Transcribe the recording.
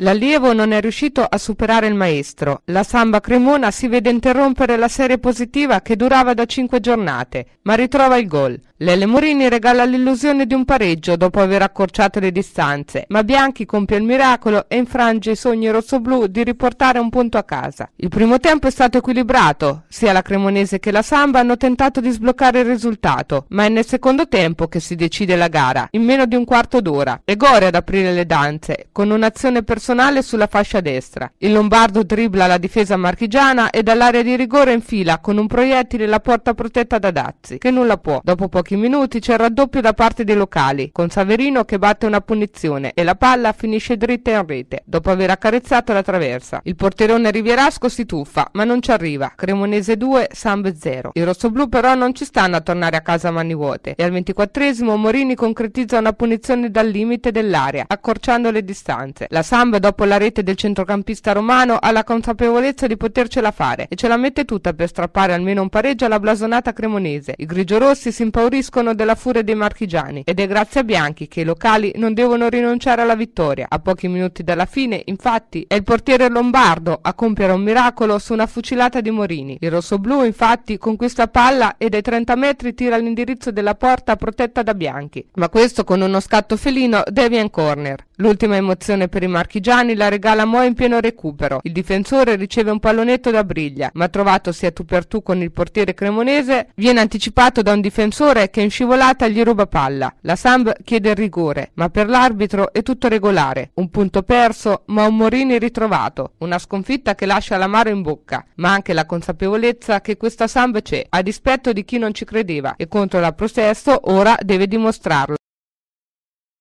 L'allievo non è riuscito a superare il maestro. La Samba Cremona si vede interrompere la serie positiva che durava da cinque giornate, ma ritrova il gol. Lele Morini regala l'illusione di un pareggio dopo aver accorciato le distanze, ma Bianchi compie il miracolo e infrange i sogni rossoblù di riportare un punto a casa. Il primo tempo è stato equilibrato, sia la Cremonese che la Samba hanno tentato di sbloccare il risultato, ma è nel secondo tempo che si decide la gara, in meno di un quarto d'ora. Gore ad aprire le danze, con un'azione personale sulla fascia destra. Il Lombardo dribla la difesa marchigiana e dall'area di rigore infila con un proiettile la porta protetta da Dazzi, che nulla può. Dopo pochi pochi minuti c'è il raddoppio da parte dei locali, con Saverino che batte una punizione e la palla finisce dritta in rete, dopo aver accarezzato la traversa. Il porterone rivierasco si tuffa, ma non ci arriva. Cremonese 2, Samb 0. I rossoblù però non ci stanno a tornare a casa a mani vuote e al 24esimo Morini concretizza una punizione dal limite dell'area, accorciando le distanze. La Samb dopo la rete del centrocampista romano ha la consapevolezza di potercela fare e ce la mette tutta per strappare almeno un pareggio alla blasonata cremonese. I grigiorossi si impauriscono guariscono della furia dei marchigiani ed è grazie a Bianchi che i locali non devono rinunciare alla vittoria. A pochi minuti dalla fine, infatti, è il portiere Lombardo a compiere un miracolo su una fucilata di Morini. Il rossoblù, infatti, conquista palla e dai 30 metri tira all'indirizzo della porta protetta da Bianchi, ma questo con uno scatto felino Devian corner. L'ultima emozione per i marchigiani la regala Moe in pieno recupero. Il difensore riceve un pallonetto da briglia, ma trovato sia tu per tu con il portiere cremonese, viene anticipato da un difensore che in scivolata gli ruba palla. La Samb chiede il rigore, ma per l'arbitro è tutto regolare. Un punto perso, ma un Morini ritrovato. Una sconfitta che lascia l'amaro in bocca, ma anche la consapevolezza che questa Samb c'è, a dispetto di chi non ci credeva, e contro la Prosesto ora deve dimostrarlo.